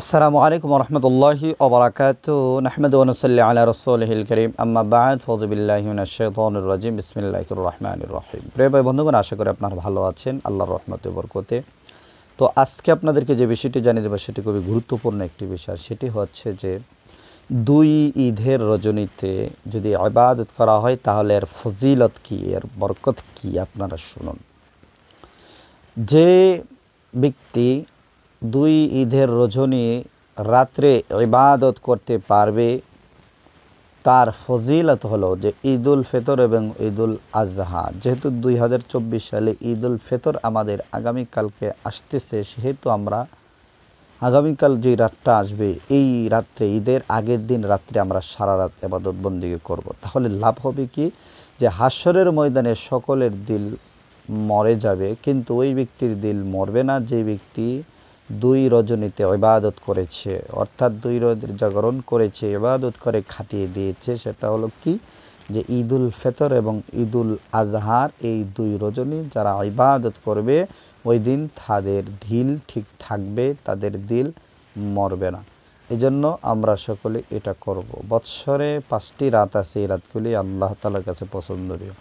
আসসালামু আলাইকুম রহমতুল্লাহি ওবরাকাত নাহমদ ওনসল্লা আলা রসোলহিল করিম আম্মা বাদ ফজবিল্লাহিনুর রাজিম বিসমিল্লাহ রহমান রহিম প্রে ভাই বন্ধুগণ আশা করি আপনারা ভালো আছেন আল্লাহ রহমতে বরকতে তো আজকে আপনাদেরকে যে বিষয়টি জানিয়ে দেবো সেটি খুবই গুরুত্বপূর্ণ একটি বিষয় সেটি হচ্ছে যে দুই ঈদের রজনীতে যদি আবাদত করা হয় তাহলে এর ফজিলত কী এর বরকত কী আপনারা শুনুন যে ব্যক্তি দুই ঈদের রজনী রাত্রে ইবাদত করতে পারবে তার ফজিলত হলো যে ঈদুল ফেতর এবং ঈদুল আজহা যেহেতু দুই সালে ঈদুল ফেতর আমাদের আগামীকালকে আসতেছে সেহেতু আমরা আগামীকাল যে রাতটা আসবে এই রাত্রে ঈদের আগের দিন রাত্রে আমরা সারা রাত আবাদত বন্দিকে করব। তাহলে লাভ হবে কি যে হাস্যরের ময়দানে সকলের দিল মরে যাবে কিন্তু ওই ব্যক্তির দিল মরবে না যে ব্যক্তি দুই রজনীতে ইবাদত করেছে অর্থাৎ দুই রজনীর জাগরণ করেছে ইবাদত করে খাটিয়ে দিয়েছে সেটা হলো কি যে ঈদুল ফেতর এবং ঈদুল আজহার এই দুই রজনী যারা ইবাদত করবে ওই দিন তাদের ঢিল ঠিক থাকবে তাদের দিল মরবে না এজন্য আমরা সকলে এটা করব। বৎসরে পাঁচটি রাত আছে এই রাতগুলি আল্লাহ তালার কাছে পছন্দনীয়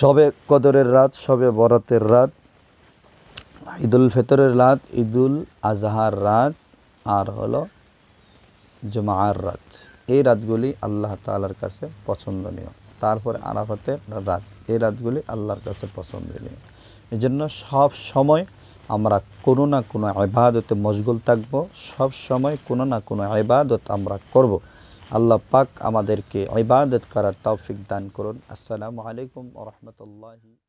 সবে কদরের রাত সবে বরাতের রাত ঈদুল ফেতরের রাত ঈদুল আজহার রাত আর হলো জমার রাত এই রাতগুলি আল্লাহ তালার কাছে পছন্দনীয় তারপরে আরাফাতের রাত এই রাতগুলি আল্লাহর কাছে পছন্দনীয় এই জন্য সব সময় আমরা কোনো না কোনো আবাদতে মশগুল থাকব সব সময় কোনো না কোনো আবাদত আমরা করব আল্লাহ পাক আমাদেরকে আবাদত করার তৌফিক দান করুন আসসালামু আলাইকুম রহমতুল্লাহি